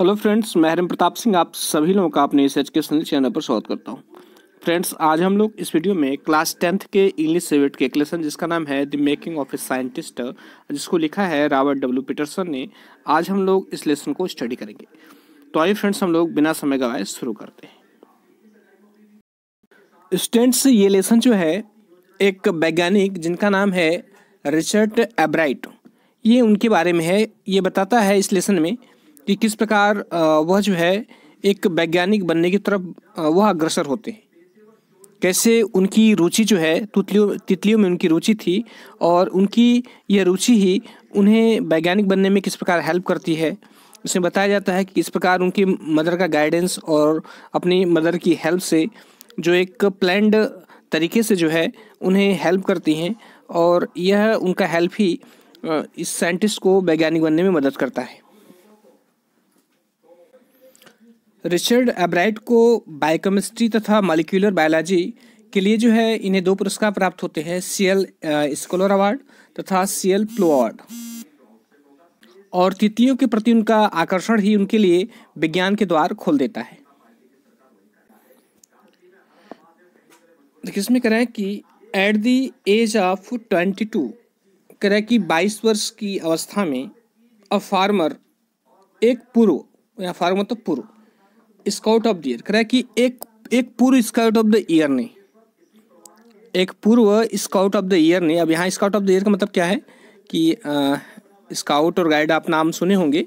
Hello friends मैं हरम प्रताप सिंह आप सभी लोगों का अपने इस एजुकेशनल चैनल पर स्वागत करता हूँ फ्रेंड्स आज हम लोग इस वीडियो में क्लास टेंथ के इंग्लिश सेवेट के एक लेसन जिसका नाम है the making of a scientist जिसको लिखा है रॉबर्ट डब्ल्यू पीटरसन ने आज हम लोग इस लेसन को स्टडी करेंगे तो आइए फ्रेंड्स हम लोग बिना समय गवाए शुरू करते हैं स्टेंट्स ये लेसन जो है एक वैज्ञानिक जिनका नाम है रिचर्ड एब्राइट ये उनके बारे में है ये बताता है इस लेसन में कि किस प्रकार वह जो है एक वैज्ञानिक बनने की तरफ वह अग्रसर होते हैं कैसे उनकी रुचि जो है तितलियों तितलियों में उनकी रुचि थी और उनकी यह रुचि ही उन्हें वैज्ञानिक बनने में किस प्रकार हेल्प करती है उसमें बताया जाता है कि किस प्रकार उनकी मदर का गाइडेंस और अपनी मदर की हेल्प से जो एक प्लैंड तरीके से जो है उन्हें हेल्प करती हैं और यह उनका हेल्प ही इस साइंटिस्ट को वैज्ञानिक बनने में मदद करता है रिचर्ड एब्राइट को बायोकेमिस्ट्री तथा मालिक्यूलर बायोलॉजी के लिए जो है इन्हें दो पुरस्कार प्राप्त होते हैं सी एल स्कॉलर अवार्ड तथा सी एल प्लो अवार्ड और तिथियों के प्रति उनका आकर्षण ही उनके लिए विज्ञान के द्वार खोल देता है देखिए इसमें कह रहे हैं कि at the age of twenty two कह कि बाईस वर्ष की अवस्था में अ फार्मर एक पूर्व या फार्मर तो पूर्व स्काउट ऑफ द ईयर कराया कि एक एक पूर्व स्काउट ऑफ द ईयर ने एक पूर्व स्काउट ऑफ द ईयर ने अब यहाँ स्काउट ऑफ द ईयर का मतलब क्या है कि स्काउट और गाइड आप नाम सुने होंगे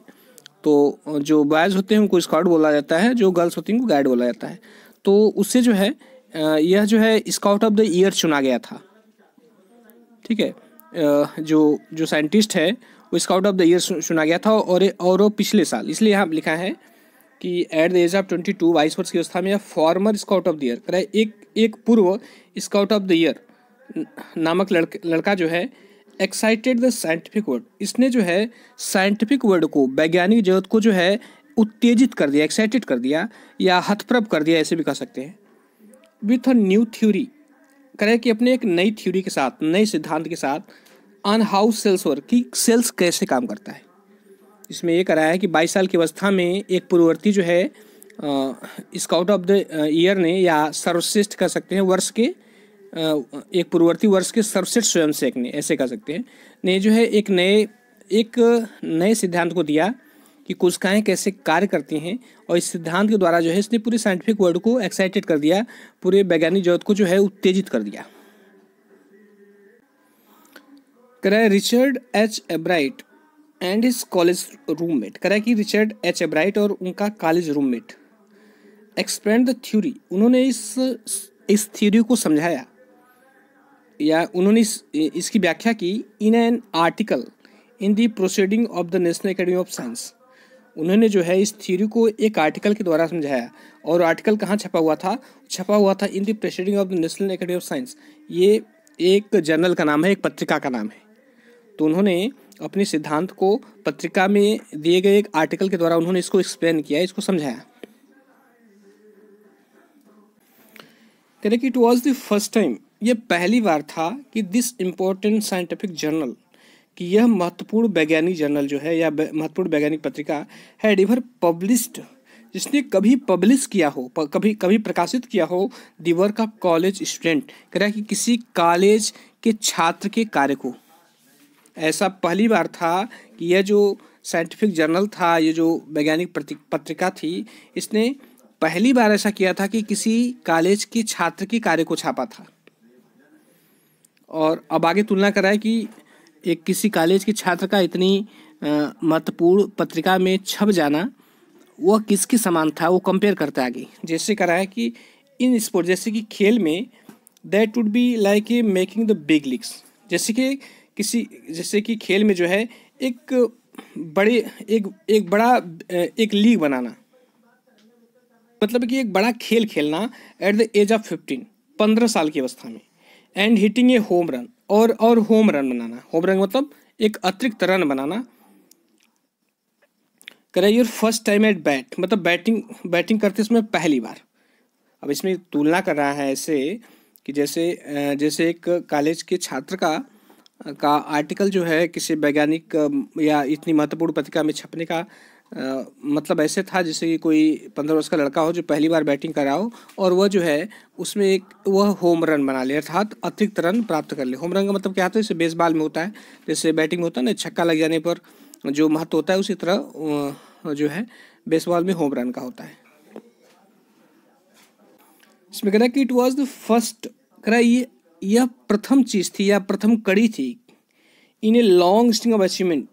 तो जो बॉयज़ होते हैं उनको स्काउट बोला जाता है जो गर्ल्स होती हैं उनको गाइड बोला जाता है तो उससे जो है यह जो है स्काउट ऑफ द ईयर चुना गया था ठीक है जो जो साइंटिस्ट है वो स्काउट ऑफ द ईयर चुना गया था और और वो पिछले साल इसलिए यहाँ लिखा है कि at the age of twenty two बाईस वर्ष की अवस्था में former scout of the year कराए एक एक पूर्व स्काउट ऑफ द ईयर नामक लड़के लड़का जो है एक्साइटेड द साइंटिफिक वर्ड इसने जो है साइंटिफिक वर्ड को वैज्ञानिक जगत को जो है उत्तेजित कर दिया एक्साइटेड कर दिया या हथप्रभ कर दिया ऐसे भी कह सकते हैं विथ अ न्यू थ्योरी करें कि अपने एक नई थ्योरी के साथ नए सिद्धांत के साथ ऑन हाउ सेल्स वर्क कि सेल्स कैसे काम करता है इसमें ये कराया है कि 22 साल की अवस्था में एक पूर्ववर्ती जो है स्काउट ऑफ द ईयर ने या सर्वश्रेष्ठ कह सकते हैं वर्ष के एक पूर्ववर्ती वर्ष के सर्वश्रेष्ठ स्वयंसेवक ने ऐसे कह सकते हैं ने जो है एक नए एक नए सिद्धांत को दिया कि कोशिकाएँ कैसे कार्य करती हैं और इस सिद्धांत के द्वारा जो है इसने पूरे साइंटिफिक वर्ल्ड को एक्साइटेड कर दिया पूरे वैज्ञानिक जगत को जो है उत्तेजित कर दिया कराए Richard H Ebright and his college roommate करा कि रिचर्ड एच एब्राइट और उनका college roommate explain the theory उन्होंने इस इस थ्योरी को समझाया या उन्होंने इस, इसकी व्याख्या की in an article in the proceeding of the national academy of science उन्होंने जो है इस थ्योरी को एक आर्टिकल के द्वारा समझाया और आर्टिकल कहाँ छपा हुआ था छपा हुआ था in the proceeding of the national academy of science ये एक जर्नल का नाम है एक पत्रिका का नाम है तो उन्होंने अपने सिद्धांत को पत्रिका में दिए गए एक आर्टिकल के द्वारा उन्होंने इसको एक्सप्लेन किया इसको समझाया कह कि it was the first time ये पहली बार था कि दिस इम्पोर्टेंट साइंटिफिक जर्नल कि यह महत्वपूर्ण वैज्ञानिक जर्नल जो है या महत्वपूर्ण वैज्ञानिक पत्रिका हैड इवर पब्लिश्ड जिसने कभी पब्लिश किया हो कभी कभी प्रकाशित किया हो the work of college student कह रहा है कि किसी कॉलेज के छात्र के कार्य को ऐसा पहली बार था कि यह जो साइंटिफिक जर्नल था ये जो वैज्ञानिक पत्रिका थी इसने पहली बार ऐसा किया था कि किसी कॉलेज की छात्र के कार्य को छापा था और अब आगे तुलना कराए कि एक किसी कॉलेज के छात्र का इतनी महत्वपूर्ण पत्रिका में छप जाना वह किसके समान था वो कंपेयर करते आगे जैसे है कि इन स्पोर्ट जैसे कि खेल में that would be like a making the big leagues जैसे कि किसी जैसे कि खेल में जो है एक बड़े एक एक बड़ा एक लीग बनाना मतलब कि एक बड़ा खेल खेलना at the age of fifteen पंद्रह साल की अवस्था में and hitting a home run और और होम रन बनाना होम रन मतलब एक अतिरिक्त रन बनाना करे your first time at bat मतलब बैटिंग बैटिंग करते समय पहली बार अब इसमें तुलना कर रहा है ऐसे कि जैसे जैसे एक कॉलेज के छात्र का का आर्टिकल जो है किसी वैज्ञानिक या इतनी महत्वपूर्ण पत्रिका में छपने का आ, मतलब ऐसे था जैसे कि कोई पंद्रह वर्ष का लड़का हो जो पहली बार बैटिंग करा हो और वह जो है उसमें एक वह होम रन बना ले अर्थात अतिरिक्त रन प्राप्त कर ले होम रन का मतलब क्या होता है जैसे बेसबॉल में होता है जैसे बैटिंग में होता है ना छक्का लग जाने पर जो महत्व होता है उसी तरह जो है बेसबॉल में होम रन का होता है इसमें कहना कि इट वॉज द फर्स्ट कह रहा ये यह प्रथम चीज थी या प्रथम कड़ी थी in a long string of achievement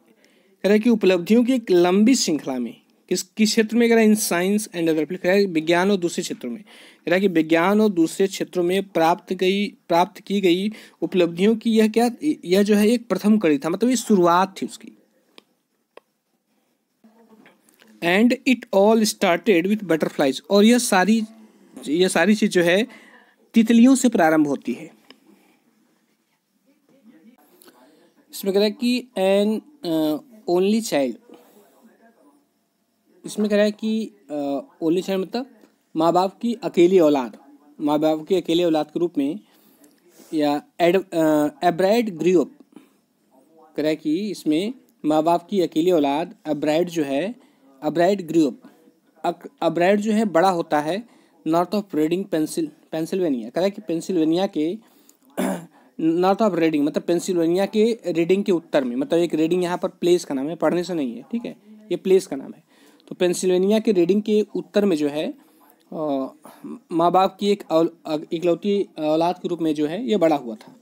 कह रहे कि उपलब्धियों की एक लंबी श्रृंखला में किस किस क्षेत्र में कह रहा है इन साइंस एंड अदर कह रहा है विज्ञान और दूसरे क्षेत्रों में कह रहा है कि विज्ञान और दूसरे क्षेत्रों में प्राप्त गई प्राप्त की गई उपलब्धियों की यह क्या यह जो है एक प्रथम कड़ी था मतलब ये शुरुआत थी उसकी and it all started with butterflies और यह सारी यह सारी चीज़ जो है तितलियों से प्रारंभ होती है इसमें कह रहा है कि एन ओनली चाइल्ड इसमें कह रहा है कि ओनली uh, चाइल्ड मतलब माँ बाप की अकेली औलाद माँ बाप की अकेले औलाद के रूप में या एड एब्राइड uh, ग्रीओप कह रहा है कि इसमें माँ बाप की अकेली औलाद अब्राइड जो है अब्राइड ग्रीओप अब्राइड जो है बड़ा होता है north of Reading pencil Pennsylvania कह रहा है कि पेंसिल्वेनिया के नॉर्थ ऑफ रेडिंग मतलब पेंसिल्वेनिया के रीडिंग के उत्तर में मतलब एक रीडिंग यहाँ पर प्लेस का नाम है पढ़ने से नहीं है ठीक है ये प्लेस का नाम है तो पेंसिल्वेनिया के रीडिंग के उत्तर में जो है माँ बाप की एक इकलौती औलाद के रूप में जो है ये बड़ा हुआ था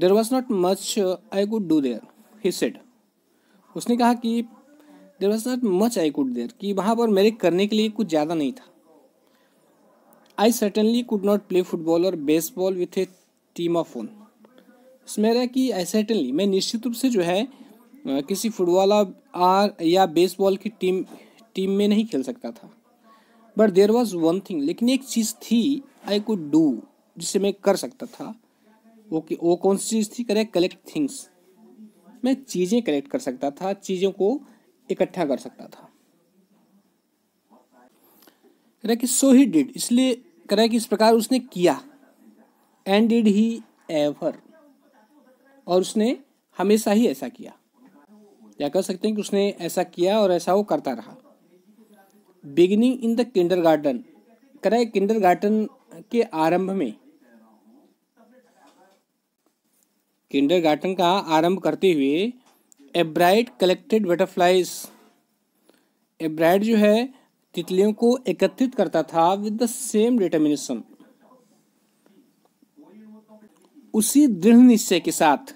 there was not much I could do there he said उसने कहा कि there was not much I could there कि वहाँ पर मेरे करने के लिए कुछ ज़्यादा नहीं था I certainly could not play football और बेसबॉल विथ ए टीमाफोन इसमें रहा कि आई सर्टनली मैं निश्चित रूप से जो है किसी फुटबॉल आर या बेसबॉल की टीम टीम में नहीं खेल सकता था but there was one thing लेकिन एक चीज़ थी आई कुड डू जिसे मैं कर सकता था वो कि वो कौन सी चीज़ थी करे कलेक्ट थिंग्स मैं चीज़ें कलेक्ट कर सकता था चीज़ों को इकट्ठा कर सकता था करे कि सो ही डिड इसलिए करे कि इस प्रकार उसने किया एंड डिड ही एवर और उसने हमेशा ही ऐसा किया या कह सकते हैं कि उसने ऐसा किया और ऐसा वो करता रहा beginning in the kindergarten करें किंडर गार्डन के आरंभ में किंडर गार्डन का आरंभ करते हुए Ebright collected butterflies Ebright जो है तितलियों को एकत्रित करता था विद द सेम डिटर्मिनेशन उसी दृढ़ निश्चय के साथ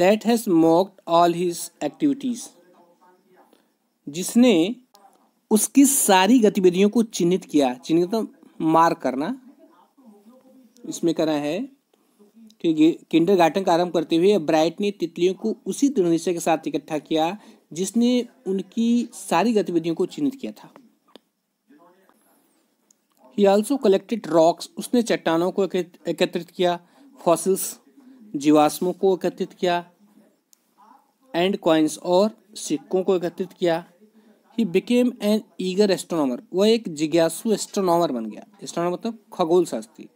that has marked all his activities जिसने उसकी सारी गतिविधियों को चिन्हित किया चिन्हित तो मतलब मार करना इसमें करना है कि किंडर गार्टन का आरंभ करते हुए ब्राइट ने तितलियों को उसी दृढ़ निश्चय के साथ इकट्ठा किया जिसने उनकी सारी गतिविधियों को चिन्हित किया था ही ऑल्सो कलेक्टेड रॉक्स उसने चट्टानों को एकत्रित किया फॉसिल्स जीवाश्मों को एकत्रित किया एंड कॉइन्स और सिक्कों को एकत्रित किया he became an eager astronomer वह एक जिज्ञासु एस्ट्रोनॉमर बन गया एस्ट्रोनॉमर मतलब खगोल शास्त्री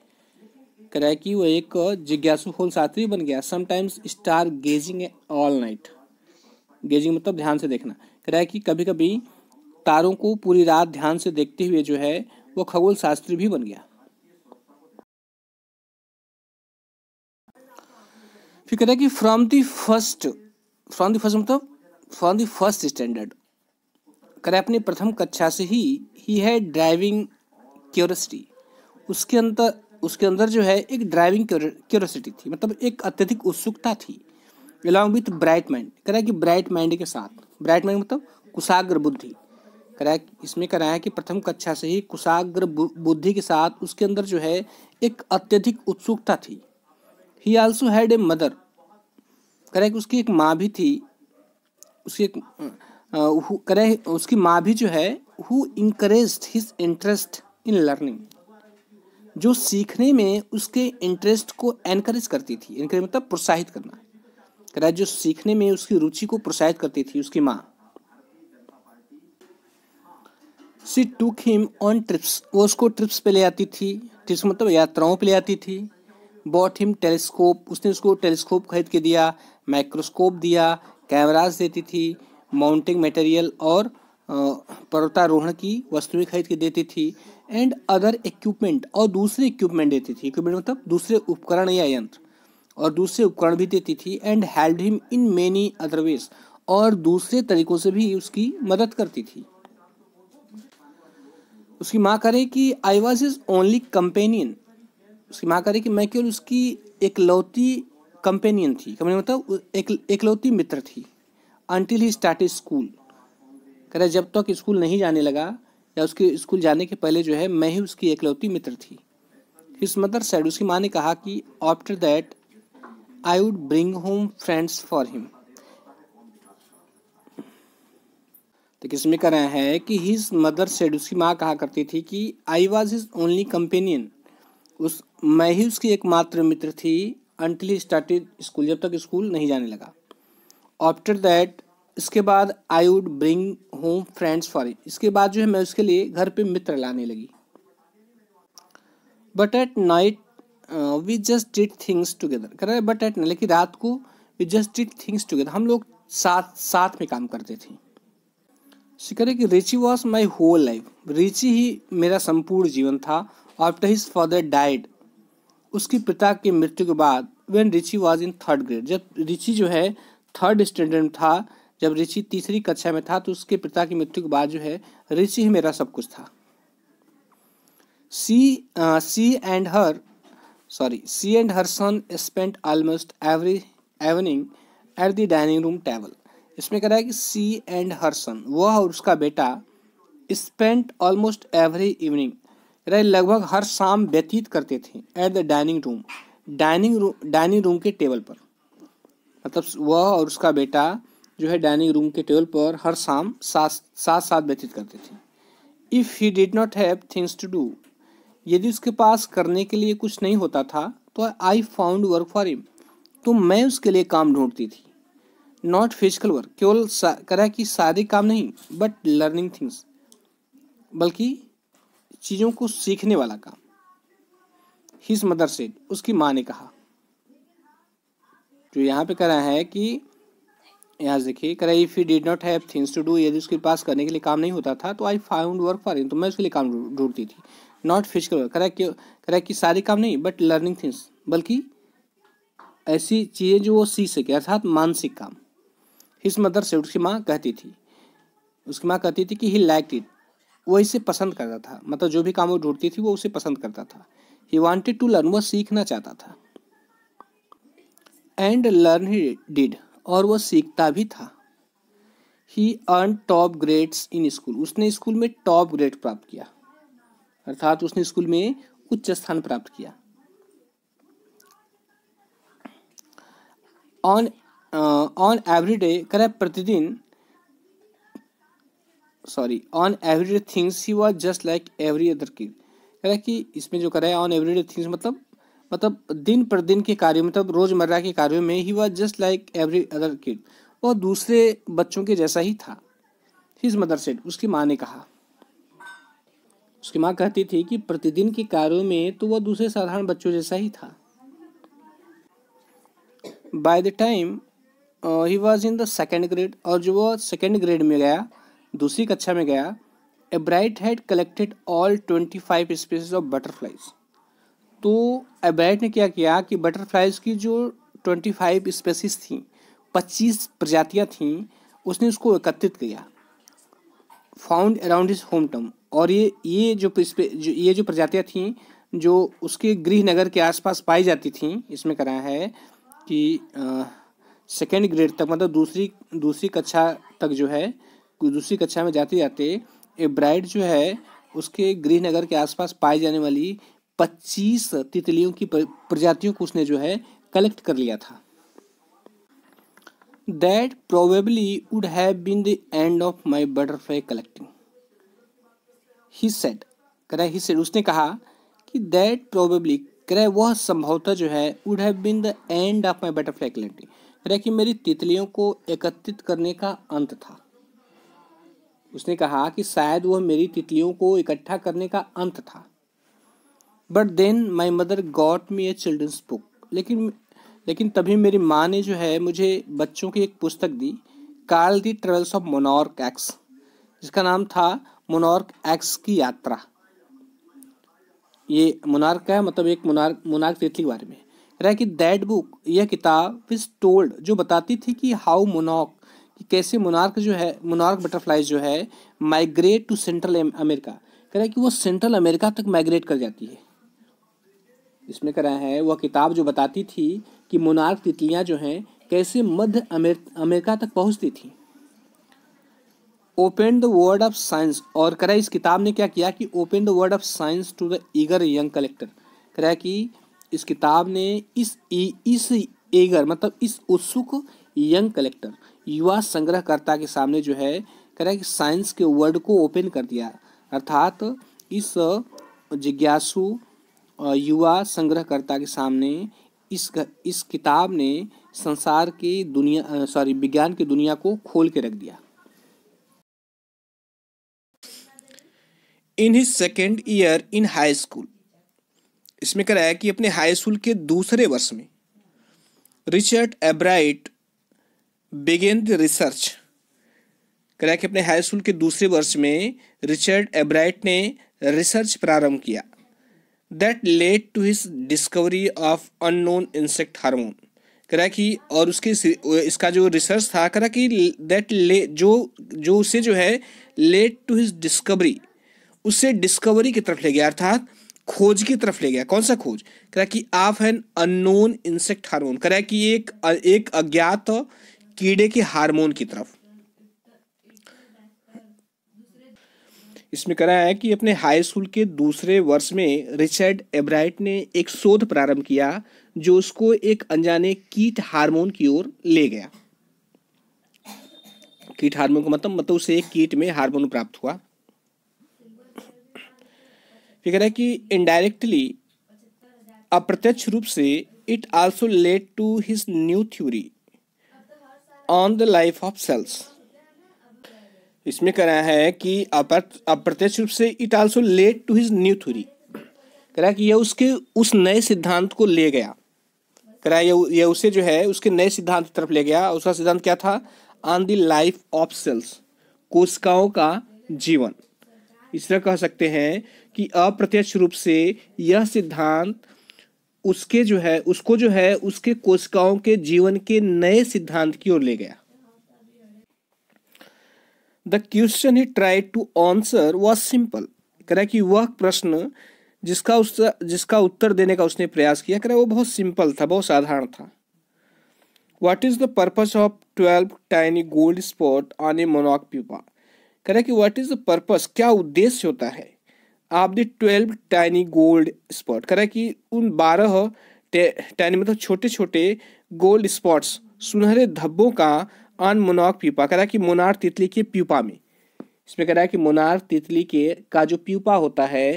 कराया कि वह एक जिज्ञासु खोल शास्त्री बन गया sometimes star gazing all night gazing मतलब ध्यान से देखना कह है कि कभी कभी तारों को पूरी रात ध्यान से देखते हुए जो है वह खगोल शास्त्री भी बन गया फिर कह रहा है कि from the first from the first मतलब फ्रॉम दी फर्स्ट स्टैंडर्ड कह रहा है अपनी प्रथम कक्षा से ही ही है ड्राइविंग क्यूरसिटी उसके अंदर उसके अंदर जो है एक ड्राइविंग क्यूरसिटी थी मतलब एक अत्यधिक उत्सुकता थी अलॉन्ग विथ ब्राइट माइंड कह रहा है कि ब्राइट माइंड के साथ ब्राइट माइंड मतलब कुशाग्र बुद्धि कह रहा है इसमें कह रहा है कि प्रथम कक्षा से ही कुशाग्र बुद्धि के साथ उसके अंदर जो है एक अत्यधिक उत्सुकता थी he also had a mother करे उसकी एक माँ भी थी उसकी एक करे उसकी माँ भी जो है who encourage his interest in learning जो सीखने में उसके इंटरेस्ट को एनकरेज करती थी इनकरेज मतलब प्रोत्साहित करना करे जो सीखने में उसकी रुचि को प्रोत्साहित करती थी उसकी माँ सी टूक हिम ऑन ट्रिप्स वो उसको ट्रिप्स पे ले आती थी ट्रिप्स मतलब यात्राओं पे ले आती थी बॉट हिम टेलीस्कोप उसने उसको टेलीस्कोप खरीद के दिया माइक्रोस्कोप दिया कैमराज देती थी माउंटिंग मटेरियल और पर्वतारोहण की वस्तुएं खरीद के देती थी एंड अदर इक्विपमेंट और दूसरे इक्विपमेंट देती थी इक्विपमेंट मतलब दूसरे उपकरण या यंत्र और दूसरे उपकरण भी देती थी and helped him in many other ways और दूसरे तरीकों से भी उसकी मदद करती थी उसकी माँ करे कि I was his only companion उसकी माँ कह रही कि मैं केवल उसकी एकलौती कंपेनियन थी कंपेनियन मतलब एक एकलौती मित्र थी अनटिल ही स्टार्ट स्कूल कह रहे जब तक तो स्कूल नहीं जाने लगा या उसके स्कूल जाने के पहले जो है मैं ही उसकी एकलौती मित्र थी इस मदर सैड उसकी माँ ने कहा कि after that I would bring home friends for him तो किसमें कर रहे हैं कि हिज मदर सेड उसकी माँ कहा करती थी कि I was his only companion उस मैं ही उसकी एकमात्र मित्र थी अंटली स्टार्टेड स्कूल जब तक स्कूल नहीं जाने लगा आफ्टर दैट इसके बाद I would bring home friends for it इसके बाद जो है मैं उसके लिए घर पे मित्र लाने लगी but at night we just did things together कर रहे बट एट नाइट लेकिन रात को we just did things together हम लोग साथ साथ में काम करते थे शिकर कि Richie was my whole life Richie ही मेरा संपूर्ण जीवन था आफ्टर हिज फादर डाइड उसके पिता की मृत्यु के बाद when Richie was in third grade जब रिचि जो है थर्ड स्टैंडर्ड में था जब रिची तीसरी कक्षा में था तो उसके पिता की मृत्यु के बाद जो है रिची ही मेरा सब कुछ था she she and her sorry she and her son spent almost every evening at the dining room table इसमें कह रहा है कि सी एंड हर सन वह और उसका बेटा स्पेंट ऑलमोस्ट एवरी इवनिंग राय लगभग हर शाम व्यतीत करते थे at the dining room dining room dining room के टेबल पर मतलब वह और उसका बेटा जो है डाइनिंग रूम के टेबल पर हर शाम साथ साथ व्यतीत करते थे if he did not have things to do यदि उसके पास करने के लिए कुछ नहीं होता था तो I found work for him तो मैं उसके लिए काम ढूंढती थी नॉट फिजिकल वर्क केवल करा कि सारे काम नहीं बट लर्निंग थिंग्स बल्कि चीज़ों को सीखने वाला काम हिस मदर सेड उसकी माँ ने कहा जो यहाँ पे कह रहा है कि यहाँ देखिए कह रहा है if you did not have things to do यदि उसके पास करने के लिए काम नहीं होता था तो आई फाउंड वर्क फॉर तो मैं उसके लिए काम ढूंढती थी नॉट फिजिकल वर्क कह रहा है कि कह रहा है कि सारे काम नहीं बट लर्निंग थिंग्स बल्कि ऐसी चीज़ें जो वो सीख सके अर्थात मानसिक काम हिस मदर सेड उसकी माँ कहती थी उसकी माँ कहती थी कि ही लाइक इट वो इसे पसंद करता था मतलब जो भी काम वो ढूंढती थी वो उसे पसंद करता था ही वॉन्टेड टू लर्न वह सीखना चाहता था एंड लर्न ही डिड और वह सीखता भी था he earned top grades in school उसने स्कूल में टॉप ग्रेड प्राप्त किया अर्थात उसने स्कूल में उच्च स्थान प्राप्त किया ऑन ऑन एवरी डे करें प्रतिदिन sorry on everyday things he was just like every other kid कह रहा है कि इसमें जो कर रहा है ऑन एवरीडे थिंग्स मतलब मतलब दिन पर दिन के कार्यों मतलब रोज़मर्रा के कार्यों में he was just like every other kid वह दूसरे बच्चों के जैसा ही था हिज मदर सेड उसकी माँ ने कहा उसकी माँ कहती थी कि प्रतिदिन के कार्यों में तो वह दूसरे साधारण बच्चों जैसा ही था by the time he was in the second grade और जो वह सेकेंड ग्रेड में गया दूसरी कक्षा में गया Ebright had collected all twenty five species of butterflies तो एब्राइट ने क्या किया कि बटरफ्लाइज की जो ट्वेंटी फाइव स्पेसिस थी पच्चीस प्रजातियाँ थीं उसने उसको एकत्रित किया found around his home town और ये ये जो जो ये जो प्रजातियाँ थीं जो उसके गृह नगर के आसपास पाई जाती थीं इसमें करा है कि सेकेंड ग्रेड तक मतलब दूसरी दूसरी कक्षा तक जो है दूसरी कक्षा में जाते जाते ब्राइड जो है उसके गृहनगर के आसपास पाई जाने वाली पच्चीस तितलियों की प्रजातियों को उसने जो है कलेक्ट कर लिया था that probably would have been the end of my butterfly collecting he set कर ही सेट उसने कहा कि दैट प्रोबेबली कह वह संभवतः जो है would have been the end of my butterfly collecting कह कि मेरी तितलियों को एकत्रित करने का अंत था उसने कहा कि शायद वह मेरी तितलियों को इकट्ठा करने का अंत था but then my mother got me a children's book लेकिन लेकिन तभी मेरी माँ ने जो है मुझे बच्चों की एक पुस्तक दी called the travels of monarch X जिसका नाम था मोनॉर्क एक्स की यात्रा ये मोनार्क का है मतलब एक मोनार्क मोनार्क तितली के बारे में रहा कि दैट बुक यह किताब विज टोल्ड जो बताती थी कि हाउ मोनॉक कि कैसे मुनार्क जो है मुनार्क बटरफ्लाई जो है माइग्रेट टू सेंट्रल अमेरिका कह रहा है कि वो सेंट्रल अमेरिका तक माइग्रेट कर जाती है इसमें कह रहा है वह किताब जो बताती थी कि मोनार्क तितलियाँ जो हैं कैसे मध्य अमेरिका तक पहुँचती थी open the word of science और कह रहा है इस किताब ने क्या किया कि open the word of science to the eager young collector कह रहा है कि इस किताब ने इस इस एगर मतलब इस उत्सुक यंग कलेक्टर युवा संग्रहकर्ता के सामने जो है कह कि साइंस के वर्ड को ओपन कर दिया अर्थात इस जिज्ञासु युवा संग्रहकर्ता के सामने इस इस किताब ने संसार की दुनिया सॉरी विज्ञान की दुनिया को खोल के रख दिया in his second year in high school इसमें कह रहा है कि अपने हाई स्कूल के दूसरे वर्ष में Richard Ebright began the research क्रैक अपने हाई स्कूल के दूसरे वर्ष में रिचर्ड एब्राइट ने रिसर्च प्रारंभ किया that led to his discovery of unknown insect hormone करा कि और उसके इसका जो रिसर्च था करा कि दैट ले जो जो उसे जो है लेड टू हिज डिस्कवरी उसे डिस्कवरी की तरफ ले गया अर्थात खोज की तरफ ले गया कौन सा खोज करा कि आप एन अननोन इंसेक्ट हार्मोन करा कि एक एक अज्ञात कीड़े के हार्मोन की तरफ इसमें कराया है कि अपने हाई स्कूल के दूसरे वर्ष में रिचर्ड एब्राइट ने एक शोध प्रारंभ किया जो उसको एक अनजाने कीट हार्मोन की ओर ले गया कीट हार्मोन का मतलब मतलब उसे एक कीट में हार्मोन प्राप्त हुआ फिर कह रहा है कि इनडायरेक्टली अप्रत्यक्ष रूप से it also led to his new theory on the life of cells इसमें कह रहा है कि अप्रत्यक्ष रूप से it also led to his new theory कह रहा है कि यह उसके उस नए सिद्धांत को ले गया कह रहा है यह उसे जो है उसके नए सिद्धांत की तरफ ले गया उसका सिद्धांत क्या था on the life of cells कोशिकाओं का जीवन इस तरह कह सकते हैं कि अप्रत्यक्ष रूप से यह सिद्धांत उसके जो है उसको जो है उसके कोशिकाओं के जीवन के नए सिद्धांत की ओर ले गया the question he try to answer was simple कह रहा है कि वह प्रश्न जिसका उस जिसका उत्तर देने का उसने प्रयास किया कह रहा है वो बहुत सिंपल था बहुत साधारण था what is the purpose of twelve tiny gold spot on a मोनॉक पीपा कह रहा है कि वट इज द पर्पज क्या उद्देश्य होता है of the twelve tiny gold spot कह रहा है कि उन बारह टाइनी मतलब छोटे छोटे गोल्ड स्पॉट्स सुनहरे धब्बों का ऑन मोनॉक प्यूपा कह रहा है कि मोनार तितली के प्यूपा में इसमें कह रहा है कि मोनार तितली के का जो प्यूपा होता है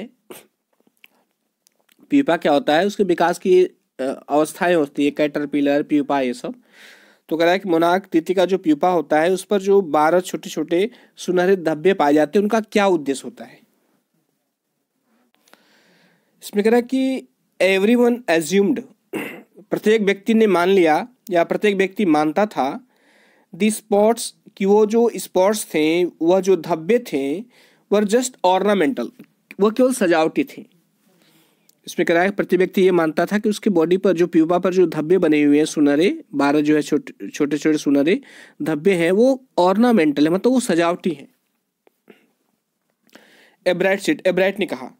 प्यूपा क्या होता है उसके विकास की अवस्थाएं होती है कैटरपिलर प्यूपा ये सब तो कह रहा है कि मोनाक तिथि का जो प्यूपा होता है उस पर जो बारह छोटे छोटे सुनहरे धब्बे पाए जाते हैं उनका क्या उद्देश्य होता है इसमें कह रहा है कि एवरी वन एज्यूम्ड प्रत्येक व्यक्ति ने मान लिया या प्रत्येक व्यक्ति मानता था दी स्पॉट्स कि वो जो स्पॉट्स थे वह जो धब्बे थे वह जस्ट ऑर्नामेंटल वह केवल सजावटी थे इसमें कह रहा है प्रति व्यक्ति ये मानता था कि उसके बॉडी पर जो प्यूबा पर जो धब्बे बने हुए हैं सुनहरे बारह जो है छोटे छोटे छोटे सुनहरे धब्बे हैं वो ऑर्नामेंटल है मतलब वो सजावटी हैं एब्राइट सीट एब्राइट ने कहा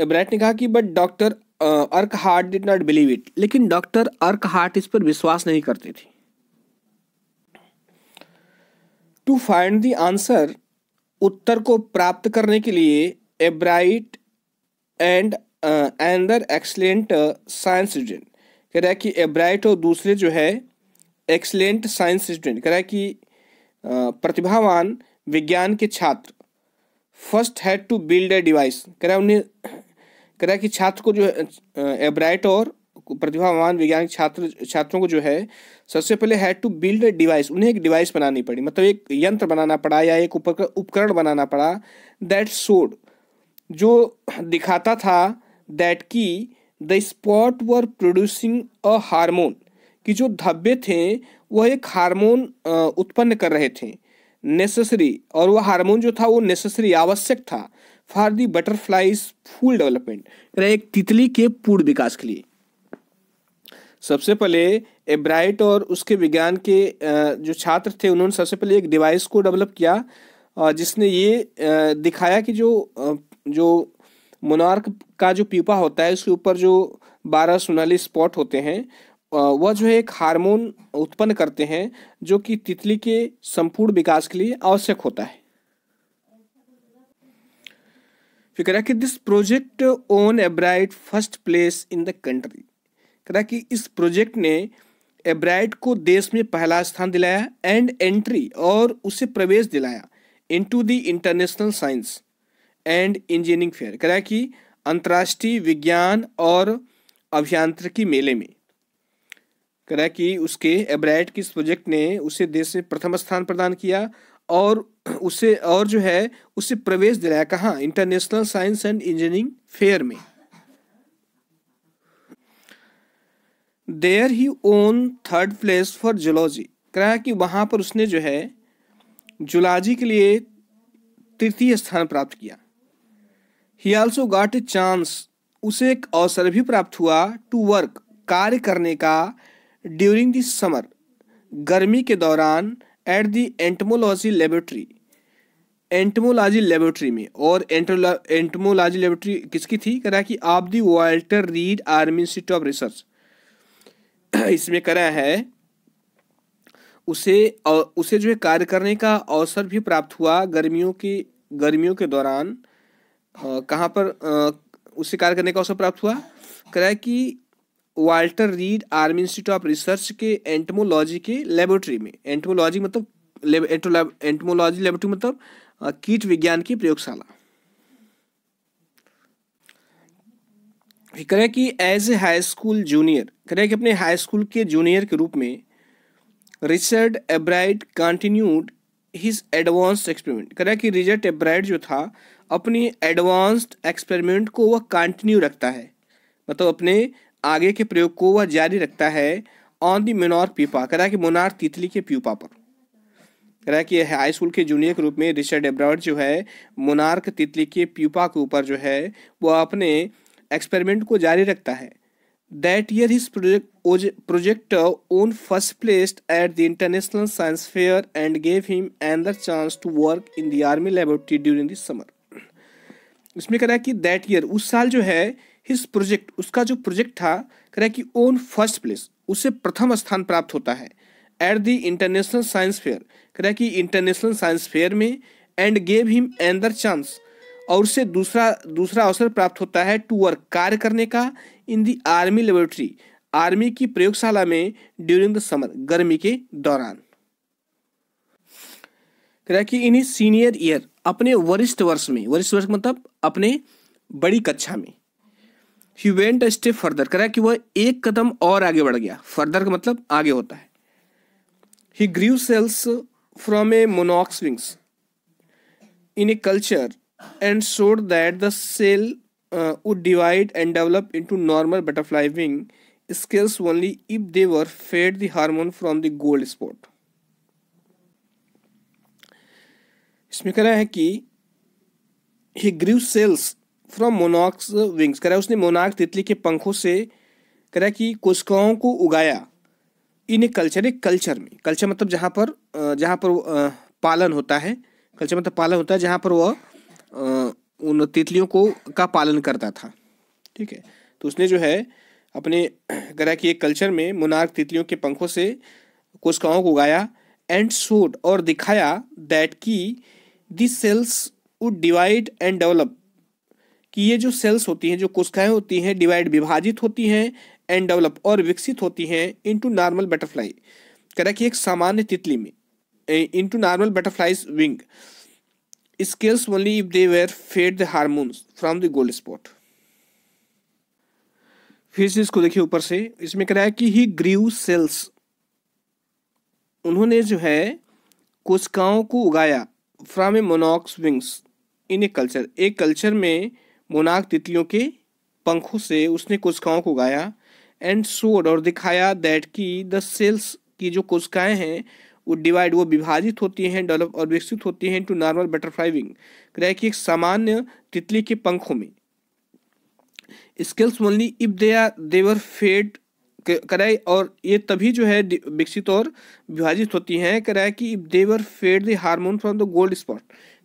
ब्रैट ने कहा कि but doctor Urquhart did not believe it लेकिन डॉक्टर अर्क हार्ट इस पर विश्वास नहीं करती थी टू फाइंड द आंसर उत्तर को प्राप्त करने के लिए एब्राइट एंड एंडर एक्सलेंट साइंस स्टूडेंट कह रहा है कि एब्राइट और दूसरे जो है एक्सलेंट साइंस स्टूडेंट कह रहा है कि uh, प्रतिभावान विज्ञान के छात्र first had to build a device कह रहा है उन्हें कह रहा है कि छात्र को जो है एब्राइट और प्रतिभावान वैज्ञानिक छात्र छात्रों को जो है सबसे पहले हैड टू बिल्ड डिवाइस उन्हें एक डिवाइस बनानी पड़ी मतलब एक यंत्र बनाना पड़ा या एक उपकरण बनाना पड़ा दैट सोड जो दिखाता था दैट की the spot were producing a hormone कि जो धब्बे थे वह एक हार्मोन उत्पन्न कर रहे थे नेसेसरी और वह हार्मोन जो था वो नेसेसरी आवश्यक था for the butterflies full development एक तितली के पूर्ण विकास के लिए सबसे पहले एब्राइट और उसके विज्ञान के जो छात्र थे उन्होंने सबसे पहले एक डिवाइस को डेवलप किया जिसने ये दिखाया कि जो जो मोनार्क का जो पीपा होता है उसके ऊपर जो बारह सोनाली स्पॉट होते हैं वह जो है एक हार्मोन उत्पन्न करते हैं जो कि तितली के संपूर्ण विकास के लिए आवश्यक होता है फिर कह रहा है कि this project won Ebright first place in the country कह रहा है कि इस प्रोजेक्ट ने एब्राइट को देश में पहला स्थान दिलाया एंड एंट्री और उसे प्रवेश दिलाया into the international science and engineering fair कह रहा है कि अंतर्राष्ट्रीय विज्ञान और अभियांत्रिकी मेले में कह रहा है कि उसके एब्राइट इस प्रोजेक्ट ने उसे देश में प्रथम स्थान प्रदान किया और उसे और जो है उसे प्रवेश दिलाया कहा international science and engineering fair में there he won third place for zoology कहा कि वहां पर उसने जो है जुलॉजी के लिए तृतीय स्थान प्राप्त किया he also got a chance उसे एक अवसर भी प्राप्त हुआ टू वर्क कार्य करने का ड्यूरिंग दिस समर गर्मी के दौरान at the entomology laboratory entomology laboratory में और एंटमोलॉजी लेबोरेटरी किसकी थी करा कि आप the Walter Reed Army Institute of Research इसमें करा है उसे उसे जो है कार्य करने का अवसर भी प्राप्त हुआ गर्मियों की गर्मियों के दौरान कहाँ पर उसे कार्य करने का अवसर प्राप्त हुआ कराया कि Walter Reed Army Institute of Research के एंटमोलॉजी के लेबोरेटरी में एंटमोलॉजी मतलब एंटमोलॉजी लेबोरेटरी मतलब कीट विज्ञान की प्रयोगशाला करें कि as a high school junior करें कि अपने हाई स्कूल के जूनियर के रूप में Richard Ebright continued his advanced experiment करें कि रिचर्ड एब्राइड जो था अपनी एडवांस्ड एक्सपेरिमेंट को वह कंटिन्यू रखता है मतलब अपने आगे के प्रयोग को वह जारी रखता है ऑन दी मिनोर पीपा कह रहा है कि मोनार तितली के प्यूपा पर कह रहा है कि हाई स्कूल के जूनियर के रूप में रिचर्ड एब्रॉड जो है मोनार्क तितली के प्यूपा के ऊपर जो है वह अपने एक्सपेरिमेंट को जारी रखता है that year his project project won first placed at the international science fair and gave him another chance to work in the army laboratory during this summer इसमें कह रहा है कि दैट ईयर उस साल जो है हिज प्रोजेक्ट उसका जो प्रोजेक्ट था कह रहा है कि ओन फर्स्ट प्लेस उसे प्रथम स्थान प्राप्त होता है at the international science fair कह रहा है कि इंटरनेशनल साइंस फेयर में and gave him another chance और उसे दूसरा दूसरा अवसर प्राप्त होता है टू वर्क कार्य करने का in the army laboratory army की प्रयोगशाला में ड्यूरिंग द समर गर्मी के दौरान कह कि इन्हीं सीनियर ईयर अपने वरिष्ठ वर्ष में वरिष्ठ वर्ष मतलब अपने बड़ी कक्षा में he went a step further करा कि वह एक कदम और आगे बढ़ गया फर्दर का मतलब आगे होता है he grew cells from a monarch's wings in a culture and showed that the cell would divide and develop into normal butterfly wing scales only if they were fed the hormone from the gold spot इसमें कह रहा है कि he grew cells from monarch's wings कह उसने मोनाक तितली के पंखों से कह कि कोशिकाओं को उगाया इन ए कल्चर एक कल्चर में कल्चर मतलब जहाँ पर जहाँ पर पालन होता है कल्चर मतलब पालन होता है जहाँ पर वह उन तितलियों को का पालन करता था ठीक है तो उसने जो है अपने करा कि एक कल्चर में मुनार्क तितलियों के पंखों से कोशिकाओं को उगाया एंड शोड और दिखाया दैट की this cells would divide and develop कि ये जो सेल्स होती हैं जो कोशिकाएं होती हैं डिवाइड विभाजित होती हैं एंड डेवलप और विकसित होती हैं इनटू नॉर्मल बटरफ्लाई कह कि एक सामान्य तितली में into normal butterflies wing scales only if they were fed the hormones from the gold spot फिर से इसको देखिए ऊपर से इसमें कराया कि ही ग्रीव सेल्स उन्होंने जो है कोशिकाओं को उगाया from a monarch's wings in a culture एक कल्चर में मोनाक तितलियों के पंखों से उसने कोशिकाओं को गाया एंड सोड और दिखाया दैट की द सेल्स की जो कोशिकाएं हैं वो डिवाइड वो विभाजित होती हैं डेवलप और विकसित होती हैं टू नॉर्मल बटरफ्लाई विंग क्या की एक सामान्य तितली के पंखों में scales only if they are they were fed कराए और ये तभी जो है विकसित और विभाजित होती हैं कराए कि if they were fed the hormone from the gold spot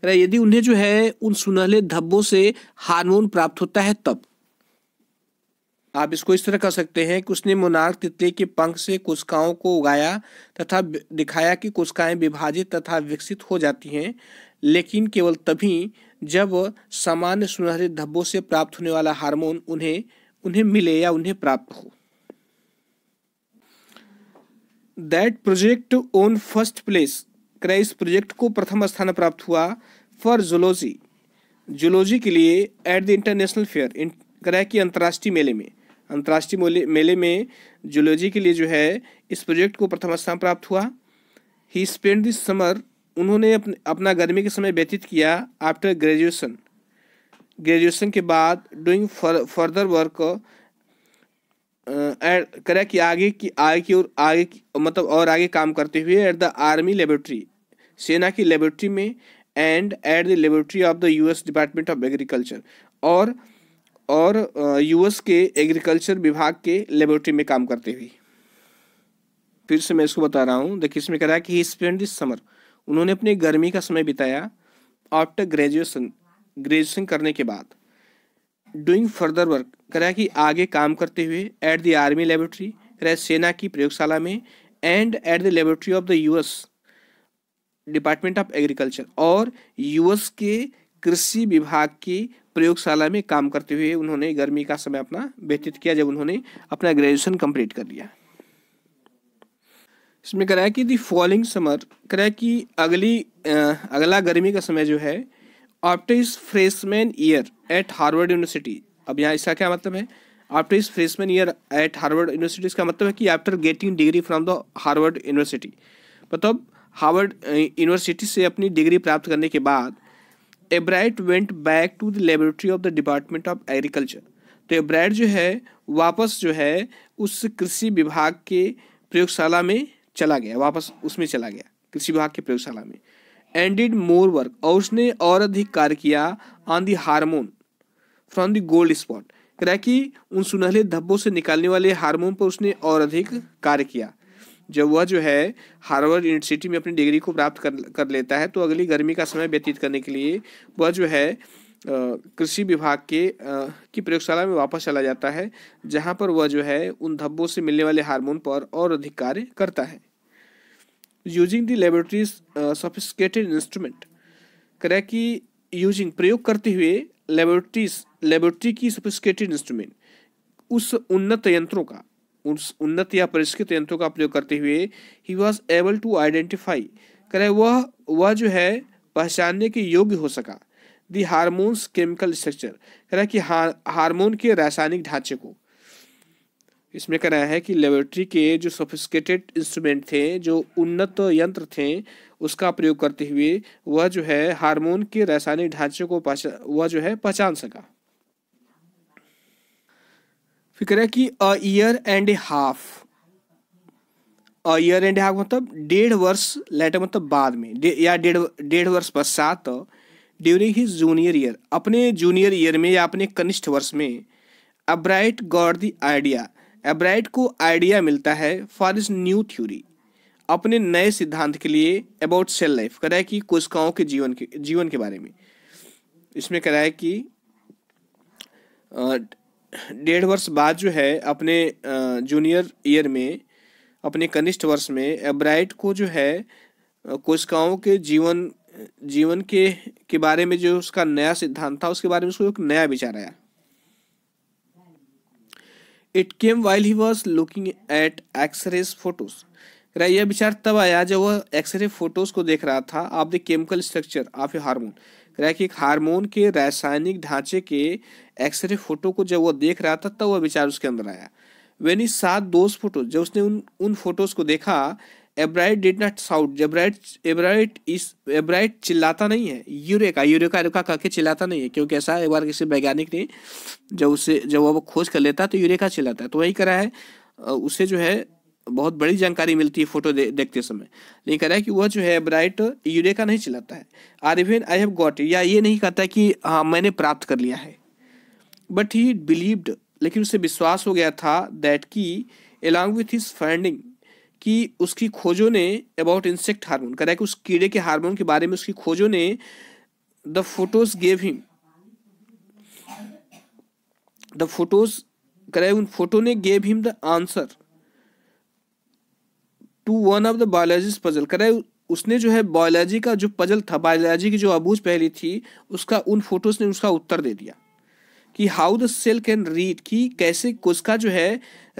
यदि उन्हें जो है उन सुनहले धब्बों से हार्मोन प्राप्त होता है तब आप इसको इस तरह कर सकते हैं कि उसने मोनार्क तितली के पंख से कोशिकाओं को उगाया तथा दिखाया कि कोशिकाएं विभाजित तथा विकसित हो जाती हैं लेकिन केवल तभी जब सामान्य सुनहरे धब्बों से प्राप्त होने वाला हार्मोन उन्हें उन्हें मिले या उन्हें प्राप्त हो that project won first place क्रेइस प्रोजेक्ट को प्रथम स्थान प्राप्त हुआ फॉर जोलॉजी जूलॉजी के लिए at the international fair in क्रय के अंतर्राष्ट्रीय मेले में अंतर्राष्ट्रीय मेले में जोलॉजी के लिए जो है इस प्रोजेक्ट को प्रथम स्थान प्राप्त हुआ ही स्पेंड दिस समर उन्होंने अपने अपना गर्मी के समय व्यतीत किया आफ्टर ग्रेजुएशन ग्रेजुएशन के बाद डूइंग फर्दर वर्क ऐड करा कि आगे की आगे की ओर आगे की मतलब और आगे काम करते हुए एट द आर्मी लेबोरेटरी सेना की लेबोरेटरी में and at the laboratory of the US Department of Agriculture और और यूएस के एग्रीकल्चर विभाग के लेबोरेटरी में काम करते हुए फिर से मैं इसको बता रहा हूँ देखिए इसमें कह रहा है कि ही स्पेंड दिस समर उन्होंने अपनी गर्मी का समय बिताया आफ्टर ग्रेजुएसन ग्रेजुएशन करने के बाद डूइंग फर्दर वर्क करा कि आगे काम करते हुए एट द आर्मी लेबोरेटरी करा सेना की प्रयोगशाला में and at the laboratory of the US Department of Agriculture और यूएस के कृषि विभाग की प्रयोगशाला में काम करते हुए उन्होंने गर्मी का समय अपना व्यतीत किया जब उन्होंने अपना ग्रेजुएशन कंप्लीट कर लिया इसमें कराया कि दी फॉलोइंग समर कराया कि अगली अगला गर्मी का समय जो है after his freshman year at Harvard University अब यहाँ इसका क्या मतलब है after his freshman year at Harvard University इसका मतलब है कि after getting degree from the Harvard University मतलब हार्वर्ड यूनिवर्सिटी से अपनी डिग्री प्राप्त करने के बाद Ebright went back to the laboratory of the Department of Agriculture तो एब्राइट जो है वापस जो है उस कृषि विभाग के प्रयोगशाला में चला गया वापस उसमें चला गया कृषि विभाग के प्रयोगशाला में एंड डिड मोर वर्क और उसने और अधिक कार्य किया on the hormone from the gold spot क्या कि उन सुनहरे धब्बों से निकालने वाले हारमोन पर उसने और अधिक कार्य किया जब वह जो है हार्वर्ड यूनिवर्सिटी में अपनी डिग्री को प्राप्त कर कर लेता है तो अगली गर्मी का समय व्यतीत करने के लिए वह जो है कृषि विभाग के आ, की प्रयोगशाला में वापस चला जाता है जहाँ पर वह जो है उन धब्बों से मिलने वाले हार्मोन पर और अधिक कार्य करता है using the laboratory's sophisticated instrument करा कि यूजिंग प्रयोग करते हुए लेबोरेटरीज लेबोरेटरी की सोफिस्केटेड इंस्ट्रूमेंट उस उन्नत यंत्रों का उस उन्नत या परिष्कृत यंत्रों का प्रयोग करते हुए he was able to identify करें वह वह जो है पहचानने के योग्य हो सका दी हारमोन्स केमिकल स्ट्रक्चर करें कि हार हारमोन के रासायनिक ढांचे को इसमें कह रहा है कि लेबोरेटरी के जो सोफिस्टिकेटेड इंस्ट्रूमेंट थे जो उन्नत यंत्र थे उसका प्रयोग करते हुए वह जो है हार्मोन के रासायनिक ढांचे को पहचान वह जो है पहचान सका फिक्र है कि a year and a half a year and half मतलब डेढ़ वर्ष लेटर मतलब बाद में दे, या डेढ़ डेढ़ वर्ष पश्चात ड्यूरिंग हिज जूनियर ईयर अपने जूनियर ईयर में या अपने कनिष्ठ वर्ष में Ebright got the idea Ebright को आइडिया मिलता है फॉर इस न्यू थ्योरी अपने नए सिद्धांत के लिए अबाउट सेल लाइफ है कि कोशिकाओं के जीवन के जीवन के बारे में इसमें है कि डेढ़ वर्ष बाद जो है अपने जूनियर ईयर में अपने कनिष्ठ वर्ष में एब्राइट को जो है कोशिकाओं के जीवन जीवन के के बारे में जो उसका नया सिद्धांत था उसके बारे में उसको एक नया विचार आया it came while he was looking at X-rays photos रहा यह विचार तब आया जब वह एक्सरे फोटोज को देख रहा था of the chemical structure of a hormone रहा कि एक हार्मोन के रासायनिक ढांचे के एक्सरे फोटो को जब वह देख रहा था तब वह विचार उसके अंदर आया वेनी सात दोस्त फोटो जब उसने उन उन फोटोज को देखा एब्राइट डिड नॉट साउट एब्राइट एब्राइट इस एब्राइट चिल्लाता नहीं है यूरेका यूरेका यूरेका के चिल्लाता नहीं है क्योंकि ऐसा एक बार किसी वैज्ञानिक ने जब उसे जब वो खोज कर लेता है तो यूरेका चिल्लाता है तो वही करा है उसे जो है बहुत बड़ी जानकारी मिलती है फोटो दे, देखते समय लेकिन कह रहा है कि वह जो है एब्राइट यूरेका नहीं चिल्लाता है or even I have got या ये नहीं कहता कि हाँ मैंने प्राप्त कर लिया है बट ही बिलीव्ड लेकिन उसे विश्वास हो गया था दैट की एलॉन्ग विथ हिज फाइंडिंग कि उसकी खोजों ने अबाउट इंसेक्ट हार्मोन कह रहा है कि उस कीड़े के हार्मोन के बारे में उसकी खोजों ने the photos gave him the photos कह रहा है उन फोटो ने gave him the answer to one of the biology puzzle कह रहा है उसने जो है बायोलॉजी का जो पजल था बायोलॉजी की जो अबूझ पहली थी उसका उन फोटोज ने उसका उत्तर दे दिया कि how the cell can read कि कैसे कोशिका जो है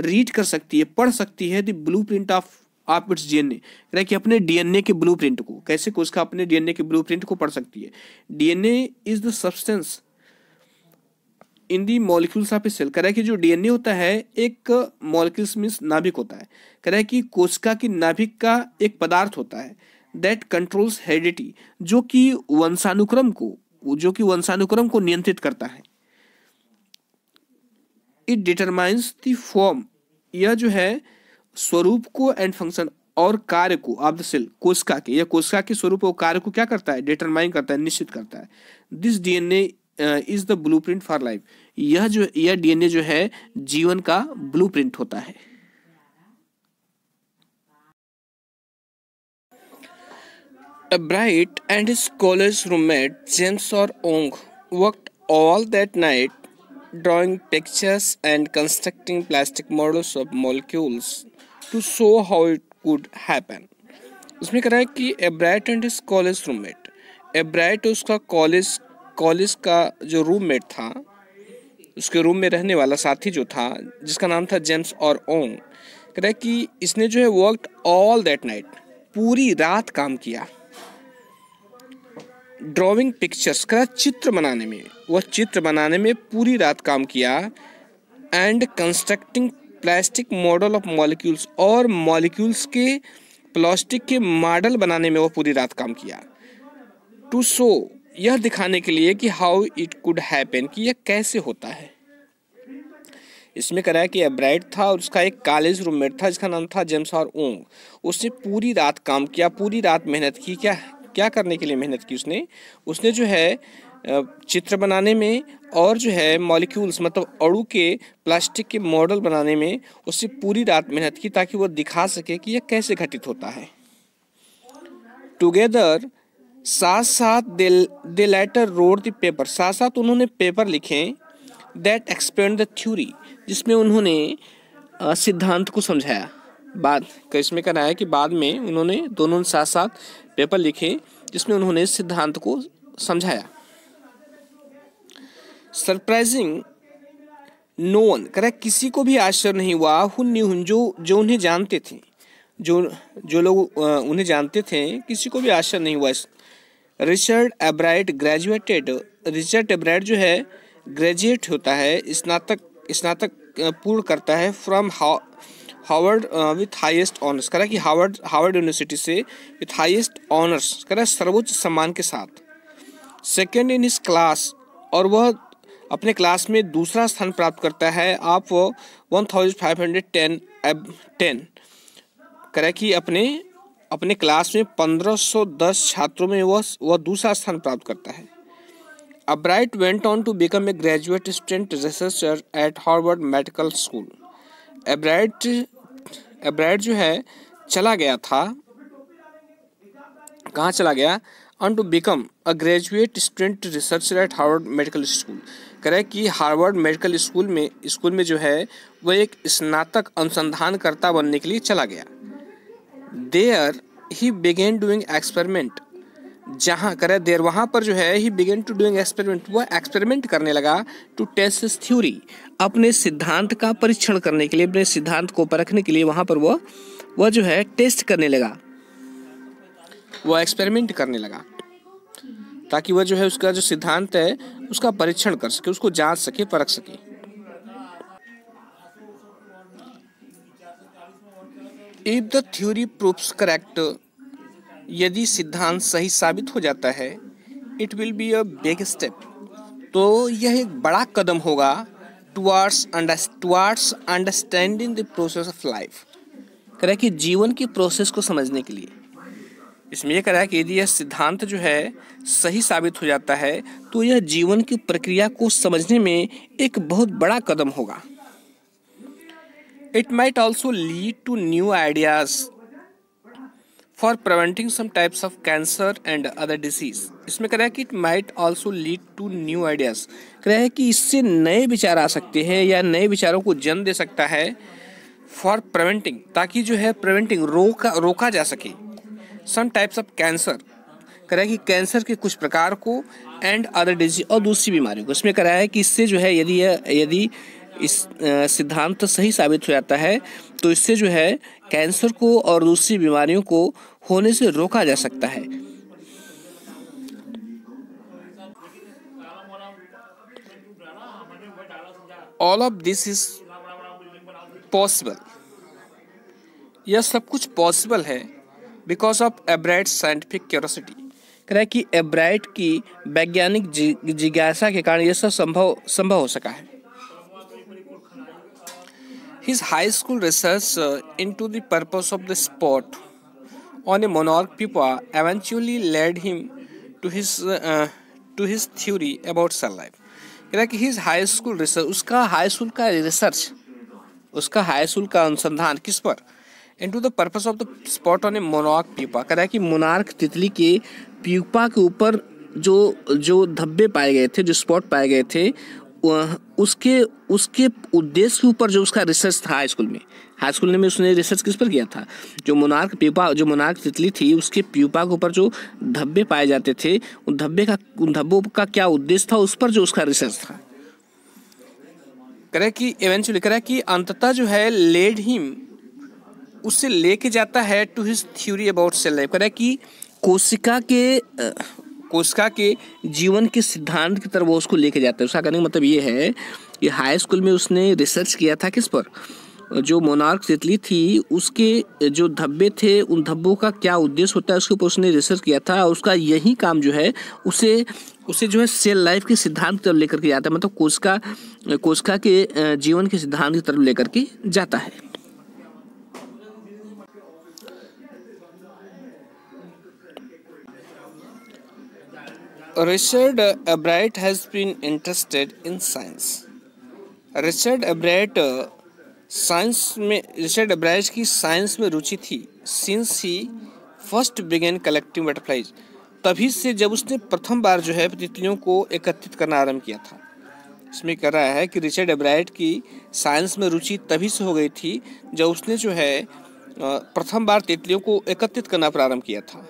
रीड कर सकती है पढ़ सकती है द ब्लू प्रिंट ऑफ आप इट्स डीएनए यानी कि अपने डीएनए के ब्लू प्रिंट को कैसे कोशिका अपने डीएनए के ब्लू प्रिंट को पढ़ सकती है DNA is the substance in the molecules of a cell कह रहा है कि जो डीएनए होता है एक मॉलिक्यूल्स मीन्स नाभिक होता है कह रहा है कि कोशिका की नाभिक का एक पदार्थ होता है दैट कंट्रोल्स हेरिडिटी जो कि वंशानुक्रम को जो कि वंशानुक्रम को नियंत्रित करता है इट डिटरमाइंस द फॉर्म यह जो है स्वरूप को एंड फंक्शन और कार्य को ऑफ द सेल कोशिका के या कोशिका के स्वरूप और कार्य को क्या करता है डिटरमाइन करता है निश्चित करता है this DNA is the blueprint for life यह जो यह डीएनए जो है जीवन का ब्लूप्रिंट होता है Ebright and his college roommate James R Wong work all that night drawing pictures and constructing plastic models of molecules to show how it could happen. उसमें कह रहा है कि Ebright and his college roommate Ebright उसका college college का जो roommate था उसके रूम में रहने वाला साथी जो था जिसका नाम था जेम्स और ओंग कह रहा है कि इसने जो है वर्कड ऑल दैट नाइट पूरी रात काम किया ड्राइंग पिक्चर्स का चित्र बनाने में वह चित्र बनाने में पूरी रात काम किया and constructing plastic model of molecules और मॉलिक्यूल्स के प्लास्टिक के मॉडल बनाने में वह पूरी रात काम किया टू शो यह दिखाने के लिए कि हाउ इट कुड हैपन कि यह कैसे होता है इसमें कराया कि ब्राइट था और उसका एक कॉलेज रूममेट था जिसका नाम था जेम्स और ओंग उसने पूरी रात काम किया पूरी रात मेहनत की क्या क्या करने के लिए मेहनत की उसने उसने जो है चित्र बनाने में और जो है मॉलिक्यूल्स मतलब अड़ू के प्लास्टिक के मॉडल बनाने में उससे पूरी रात मेहनत की ताकि वो दिखा सके कि यह कैसे घटित होता है टुगेदर साथ साथ they later wrote the paper साथ साथ उन्होंने पेपर लिखे दैट एक्सपेंड द थ्योरी जिसमें उन्होंने सिद्धांत को समझाया बाद इसमें कहना है कि बाद में उन्होंने दोनों साथ साथ पेपर लिखे जिसमें उन्होंने सिद्धांत को समझाया सरप्राइजिंग नो वन कह रहा किसी को भी आश्चर्य नहीं हुआ हुन जो जो उन्हें जानते थे जो जो लोग उन्हें जानते थे किसी को भी आश्चर्य नहीं हुआ Richard Ebright graduated Richard Ebright जो है ग्रेजुएट होता है स्नातक स्नातक पूर्ण करता है from Harvard with highest honours कह रहा है कि हार्वर्ड हार्वर्ड यूनिवर्सिटी से विथ हाईएस्ट ऑनर्स कह रहा है सर्वोच्च सम्मान के साथ सेकेंड इन हिस क्लास और वह अपने क्लास में दूसरा स्थान प्राप्त करता है आप one thousand five hundred ten एब टेन है कि अपने अपने क्लास में पंद्रह सौ दस छात्रों में वह वह दूसरा स्थान प्राप्त करता है Ebright went on to become a graduate student researcher at Harvard Medical School Ebright Ebright जो है चला गया था कहाँ चला गया on to become a graduate student researcher at Harvard Medical School कह रहे कि हार्वर्ड मेडिकल स्कूल में स्कूल में जो है वह एक स्नातक अनुसंधानकर्ता बनने के लिए चला गया there he began doing experiment जहाँ करे देर वहाँ पर जो है he began to doing experiment वह एक्सपेरिमेंट करने लगा टू टेस्ट हिस थ्योरी अपने सिद्धांत का परीक्षण करने के लिए अपने सिद्धांत को परखने के लिए वहाँ पर वह वह जो है टेस्ट करने लगा वह एक्सपेरिमेंट करने लगा ताकि वह जो है उसका जो सिद्धांत है उसका परीक्षण कर सके उसको जांच सके परख सके if the theory proves correct यदि सिद्धांत सही साबित हो जाता है it will be a big step तो यह एक बड़ा कदम होगा towards towards understanding the process of life करा कि जीवन की प्रोसेस को समझने के लिए इसमें यह कह कि यदि यह सिद्धांत जो है सही साबित हो जाता है तो यह जीवन की प्रक्रिया को समझने में एक बहुत बड़ा कदम होगा it might also lead to new ideas for preventing some types of cancer and other disease इसमें कह रहा है कि it might also lead to new ideas कह रहा है कि इससे नए विचार आ सकते हैं या नए विचारों को जन्म दे सकता है फॉर प्रिवेंटिंग ताकि जो है प्रिवेंटिंग रोका रोका जा सके सम टाइप्स ऑफ कैंसर कह रहा है कि कैंसर के कुछ प्रकार को एंड अदर डिजीज और दूसरी बीमारियों को इसमें कह रहा है कि इससे जो है यदि यदि इस सिद्धांत सही साबित हो जाता है तो इससे जो है कैंसर को और दूसरी बीमारियों को होने से रोका जा सकता है all of this is possible यह सब कुछ पॉसिबल है because of Ebright scientific curiosity कह रहा है कि एब्राइट की वैज्ञानिक जिज्ञासा के कारण यह सब संभव संभव हो सका है His high school research into the purpose of the sport on a monarch pupa eventually led him to his uh, to his theory about cell life. कहना कि his high school research uska high school ka research उसका high school का अनुसंधान किस पर into the purpose of the spot on a monarch pupa कह रहा है कि मोनार्क तितली के प्यूपा के ऊपर जो जो धब्बे पाए गए थे जो स्पॉट पाए गए थे उसके उसके उद्देश्य के ऊपर जो उसका रिसर्च था हाई स्कूल में हाई स्कूल में उसने रिसर्च किस पर किया था जो मोनार्क प्यूपा जो मोनार्क तितली थी उसके प्यूपा के ऊपर जो धब्बे पाए जाते थे उन धब्बे का उन धब्बों का क्या उद्देश्य था उस पर जो उसका रिसर्च था करें कि इवेंचुअली करें कि अंततः जो है लेड हिम उससे लेके जाता है to his theory about cell life करें कि कोशिका के कोशिका के जीवन के सिद्धांत की तरफ वो उसको लेके जाता है उसका कहने का मतलब ये है कि हाई स्कूल में उसने रिसर्च किया था किस पर जो मोनार्क तितली थी उसके जो धब्बे थे उन धब्बों का क्या उद्देश्य होता है उसके ऊपर उसने रिसर्च किया था और उसका यही काम जो है उसे उसे जो है सेल लाइफ के सिद्धांत की तरफ लेकर के जाता है मतलब कोशिका कोशिका के जीवन के सिद्धांत की तरफ लेकर के जाता है Richard Ebright has been interested in science. Richard Albright science uh, में रिचर्ड अब्राइज की साइंस में रुचि थी since he first began collecting butterflies तभी से जब उसने प्रथम बार जो है तितलियों को एकत्रित करना आरंभ किया था इसमें कह रहा है कि रिचर्ड एब्राइट की साइंस में रुचि तभी से हो गई थी जब उसने जो है प्रथम बार तितलियों को एकत्रित करना प्रारंभ किया था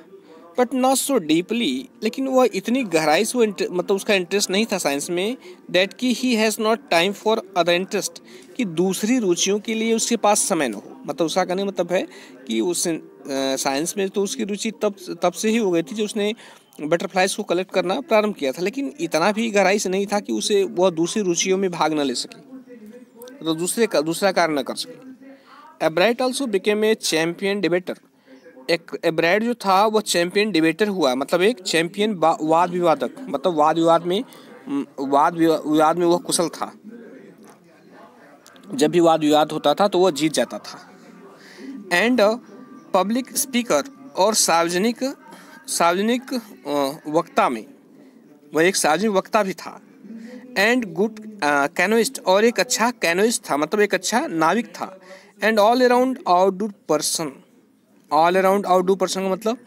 बट नॉट सो डीपली लेकिन वह इतनी गहराई से मतलब उसका इंटरेस्ट नहीं था साइंस में दैट कि he has not time for other interest कि दूसरी रुचियों के लिए उसके पास समय ना हो मतलब उसका कहने मतलब है कि उस साइंस में तो उसकी रुचि तब तब से ही हो गई थी जो उसने बटरफ्लाइज को कलेक्ट करना प्रारंभ किया था लेकिन इतना भी गहराई से नहीं था कि उसे वह दूसरी रुचियों में भाग न ले सके मतलब तो दूसरे का दूसरा कार्य न कर सके Ebright also became a champion debater एक एब्रैड जो था वो चैंपियन डिबेटर हुआ मतलब एक चैंपियन वाद विवादक मतलब वाद विवाद में वाद विवाद में वह कुशल था जब भी वाद विवाद होता था तो वह जीत जाता था एंड पब्लिक स्पीकर और सार्वजनिक सार्वजनिक वक्ता में वह एक सार्वजनिक वक्ता भी था एंड गुड कैनोइस्ट और एक अच्छा कैनोइस्ट था मतलब एक अच्छा नाविक था and all around outdoor person all around out person का मतलब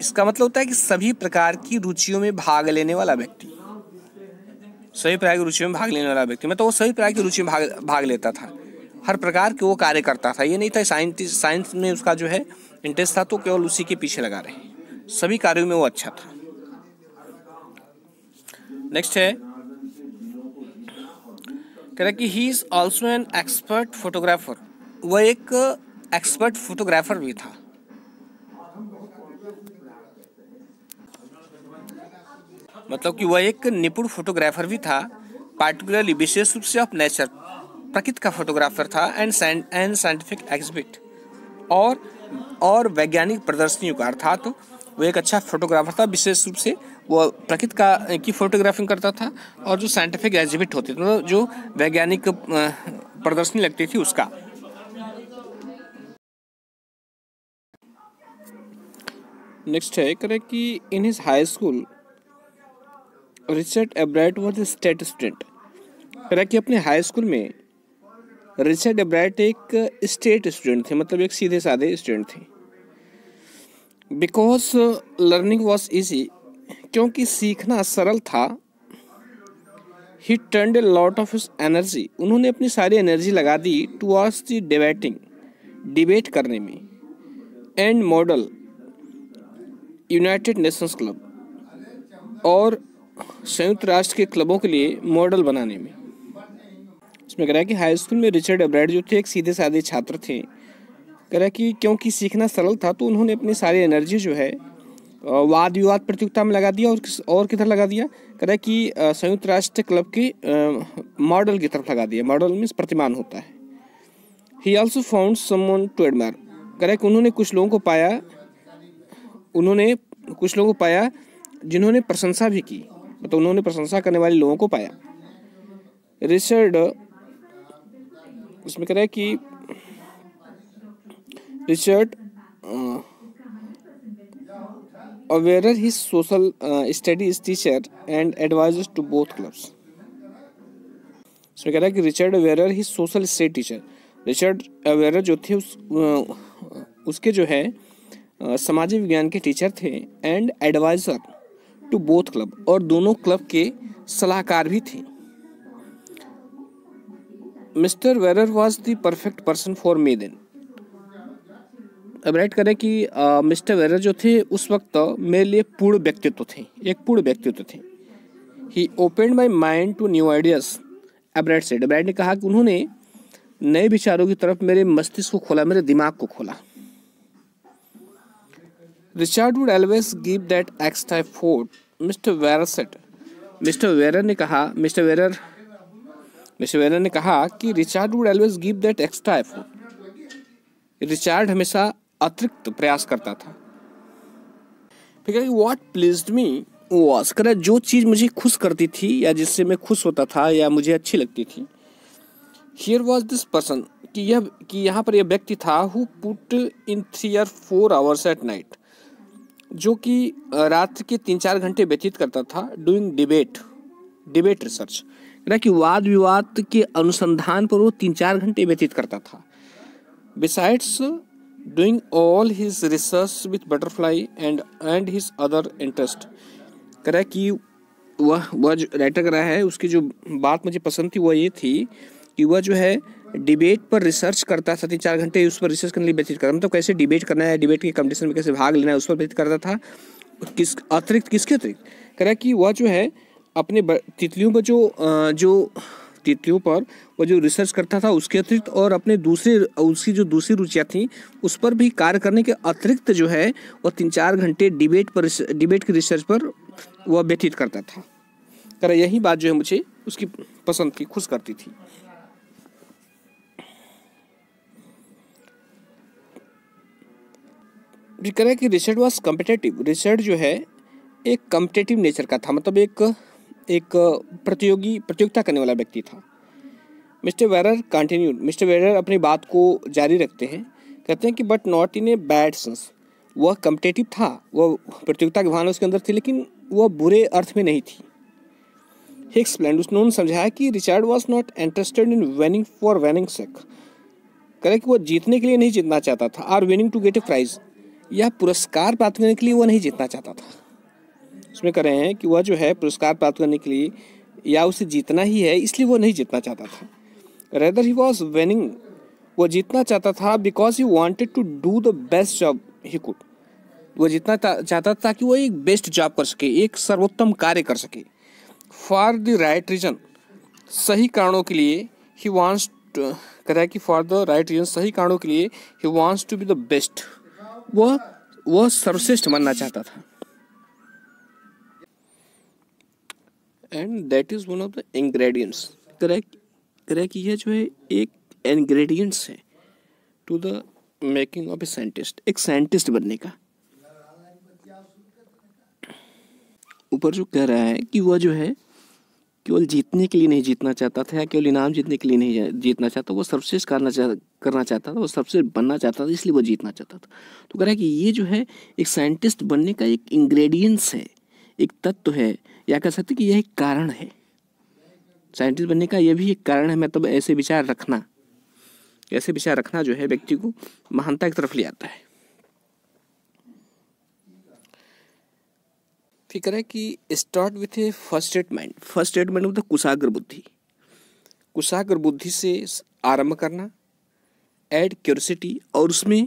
इसका मतलब होता है कि सभी प्रकार की रुचियों में भाग लेने वाला व्यक्ति सभी प्रकार की रुचियों में भाग लेने वाला व्यक्ति मतलब वो सभी प्रकार की रुचि में भाग भाग लेता था हर प्रकार के वो कार्य करता था ये नहीं था साइंटिस्ट साइंस में उसका जो है इंटरेस्ट था तो केवल उसी के पीछे लगा रहे सभी कार्यों में वो अच्छा था नेक्स्ट है कह रहा कि he is also an expert photographer वह एक एक्सपर्ट फोटोग्राफर भी था मतलब कि वह एक निपुण फोटोग्राफर भी था पार्टिकुलरली विशेष रूप से ऑफ नेचर प्रकृति का फोटोग्राफर था एंड एंड साइंटिफिक एग्जिबिट और और वैज्ञानिक प्रदर्शनियों का अर्थात तो वो एक अच्छा फोटोग्राफर था विशेष रूप से वो प्रकृति का की फोटोग्राफिंग करता था और जो साइंटिफिक एग्जिबिट होते थे मतलब जो वैज्ञानिक प्रदर्शनी लगती थी उसका नेक्स्ट है करें कि in his high school Richard Ebright was state student हालांकि अपने हाई स्कूल में रिचर्ड एब्राइट एक स्टेट स्टूडेंट थे मतलब एक सीधे साधे स्टूडेंट थे बिकॉज लर्निंग वॉज ईजी क्योंकि सीखना सरल था he turn a lot of his energy उन्होंने अपनी सारी एनर्जी लगा दी टुवर्ड्स दी डिबेटिंग डिबेट करने में and model United Nations club और संयुक्त राष्ट्र के क्लबों के लिए मॉडल बनाने में इसमें कह रहा है कि हाई स्कूल में रिचर्ड एब्राइड जो थे एक सीधे साधे छात्र थे कह रहा है कि क्योंकि सीखना सरल था तो उन्होंने अपनी सारी एनर्जी जो है वाद विवाद प्रतियोगिता में लगा दिया और किस और किधर लगा दिया कह रहा है कि संयुक्त राष्ट्र क्लब के मॉडल की तरफ लगा दिया मॉडल मीन्स प्रतिमान होता है he also found someone to admire कह रहा है कि उन्होंने कुछ लोगों को पाया उन्होंने कुछ लोगों को पाया जिन्होंने प्रशंसा भी की तो उन्होंने प्रशंसा करने वाले लोगों को पाया रिचर्ड उसमें कह रहे कि Richard Weherer he social studies teacher and advisers to both clubs उसमें कह रहा है कि Richard Weherer he social study teacher Richard Weherer जो थे उस उसके जो है समाजिक विज्ञान के टीचर थे and adviser to both club और दोनों क्लब के सलाहकार भी थे mister Weherer was the perfect person for me then Ebright करें कि मिस्टर वेरर जो थे उस वक्त मेरे लिए पूर्ण व्यक्तित्व थे एक पूर्ण व्यक्तित्व थे he open my mind to new ideas Ebright said Ebright ने कहा कि उन्होंने नए विचारों की तरफ मेरे मस्तिष्क को खोला मेरे दिमाग को खोला Richard would always give that type effort mister Weherer said mister Weherer ने कहा मिस्टर वेरर मिस्टर वेरर ने कहा कि Richard would always give that type effort Richard हमेशा अतिरिक्त प्रयास करता था फिर वॉट प्लीज मी वॉज कर जो चीज़ मुझे खुश करती थी या जिससे मैं खुश होता था या मुझे अच्छी लगती थी हियर वॉज दिस पर्सन कि यह कि यहाँ पर यह व्यक्ति था who put in three or four hours at night जो कि रात के तीन चार घंटे व्यतीत करता था डूइंग डिबेट डिबेट रिसर्च ना कि वाद विवाद के अनुसंधान पर वो तीन चार घंटे व्यतीत करता था besides doing all his research with butterfly and and his other interest करा कि वह वह जो राइटर कर रहा है उसकी जो बात मुझे पसंद थी वह ये थी कि वह जो है डिबेट पर रिसर्च करता था तीन चार घंटे उस पर रिसर्च करने लिए व्यतीत करता मतलब कैसे डिबेट करना है डिबेट के कंपटीशन में कैसे भाग लेना है उस पर व्यतीत करता था किस अतिरिक्त किसके अतिरिक्त करा कि वह जो है अपने तितलियों पर जो जो तितलियों पर वह जो रिसर्च करता था उसके अतिरिक्त और अपने दूसरे उसकी जो दूसरी रुचियाँ थीं उस पर भी कार्य करने के अतिरिक्त जो है वह तीन चार घंटे डिबेट पर डिबेट की रिसर्च पर वह व्यतीत करता था कर यही बात जो है मुझे उसकी पसंद थी खुश करती थी कह रहे कि रिसर्च वॉज कम्पिटेटिव रिसर्च जो है एक कम्पिटेटिव नेचर का था मतलब एक एक प्रतियोगी प्रतियोगिता करने वाला व्यक्ति था mister Weherer continue mister Weherer अपनी बात को जारी रखते हैं कहते हैं कि but not in a bad sense वह कम्पिटेटिव था वह प्रतियोगिता की भावना उसके अंदर थी लेकिन वह बुरे अर्थ में नहीं थी हिक्स प्लैंड उसने समझाया कि Richard was not interested in winning for winning sake कह कि वह जीतने के लिए नहीं जीतना चाहता था or winning to get a prize यह पुरस्कार प्राप्त करने के लिए वह नहीं जीतना चाहता था उसमें कह रहे हैं कि वह जो है पुरस्कार प्राप्त करने के लिए या उसे जीतना ही है इसलिए वो नहीं जीतना चाहता था रेदर ही वॉज वेनिंग वो जीतना चाहता था because he wanted to do the best job he could वो जीतना चाहता था कि वो एक बेस्ट जॉब कर सके एक सर्वोत्तम कार्य कर सके फॉर द राइट रीजन सही कारणों के लिए ही वॉन्ट्स कह रहा है कि फॉर द राइट रीजन सही कारणों के लिए he wants to be the best वह वह सर्वश्रेष्ठ बनना चाहता था and that is one of the ingredients क्रैक क्रैक यह जो है एक इंग्रेडिएंट्स है to the making of a scientist एक साइंटिस्ट बनने का ऊपर जो कह रहा है कि वह जो है केवल जीतने के लिए नहीं जीतना चाहता था या केवल इनाम जीतने के लिए नहीं जीतना चाहता वो सर्वश्रेष्ठ करना चाह करना चाहता था वो सबसे बनना चाहता था इसलिए वो जीतना चाहता था तो कह रहा है कि ये जो है एक साइंटिस्ट बनने का एक इंग्रेडिएंट्स है एक तत्व है या कह सकते कि यह एक कारण है साइंटिस्ट बनने का यह भी एक कारण है मतलब ऐसे विचार रखना ऐसे विचार रखना जो है व्यक्ति को महानता की तरफ ले आता है फिक्र है कि start with a first statement first statement मतलब कुशाग्र बुद्धि कुशाग्र बुद्धि से आरंभ करना एड क्यूरसिटी और उसमें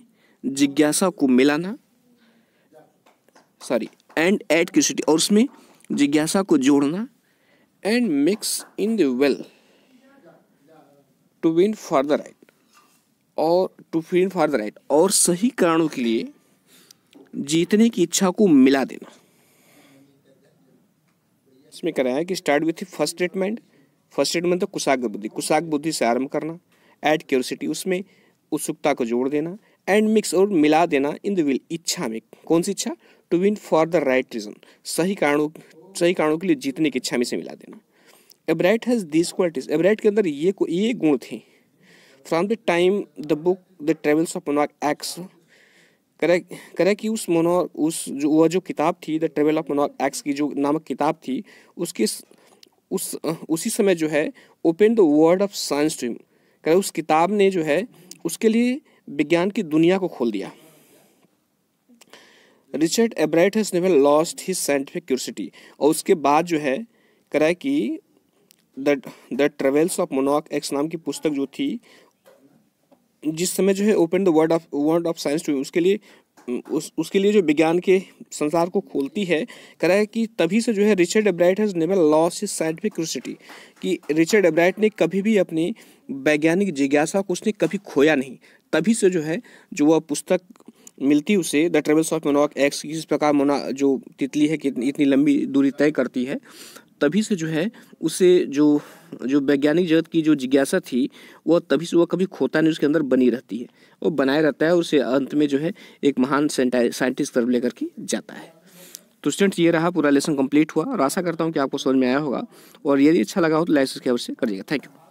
जिज्ञासा को मिलाना सॉरी एंड एड क्यूरसिटी और उसमें जिज्ञासा को जोड़ना and mix in the will to win for the right और to win for the right और सही कारणों के लिए जीतने की इच्छा को मिला देना इसमें कराया है कि start with first statement first statement तो कुशाग बुद्धि कुशाग बुद्धि से आरम्भ करना एड क्यूरसिटी उसमें उत्सुकता को जोड़ देना एंड मिक्स और मिला देना इन द विल इच्छा में कौन सी इच्छा to win for the right reason सही कारणों सही कारणों के लिए जीतने की इच्छा में से मिला देना Ebright has this qualities Ebright के अंदर ये ये गुण थे from the time the book the travels of मनवाक एक्स करे करे कि उस मनोहर उस जो वह जो किताब थी the travel of Monarch X की जो नामक किताब थी उसके उस उसी समय जो है open the world of science to करे उस किताब ने जो है उसके लिए विज्ञान की दुनिया को खोल दिया Richard Ebright has never lost his scientific curiosity और उसके बाद जो है करे कि द ट्रेवल्स ऑफ मोनॉक एक्स नाम की पुस्तक जो थी जिस समय जो है open the word of world of science to उसके लिए उस उसके लिए जो विज्ञान के संसार को खोलती है रहा है कि तभी से जो है Richard Ebright has never lost his scientific curiosity कि रिचर्ड एब्राइट ने कभी भी अपनी वैज्ञानिक जिज्ञासा को उसने कभी खोया नहीं तभी से जो है जो वह पुस्तक मिलती उसे द ट्रेवल्स ऑफ मोनॉक एक्स किस प्रकार मोना जो तितली है कि इतनी लंबी दूरी तय करती है तभी से जो है उसे जो जो वैज्ञानिक जगत की जो जिज्ञासा थी वह तभी से वह कभी खोता नहीं उसके अंदर बनी रहती है वो बनाए रहता है उसे अंत में जो है एक महान साइंटिस्ट तरफ लेकर के जाता है तो स्टूडेंट्स ये रहा पूरा लेसन कंप्लीट हुआ और आशा करता हूँ कि आपको समझ में आया होगा और यदि अच्छा लगा हो तो लाइक सब्सक्राइब से करिएगा थैंक यू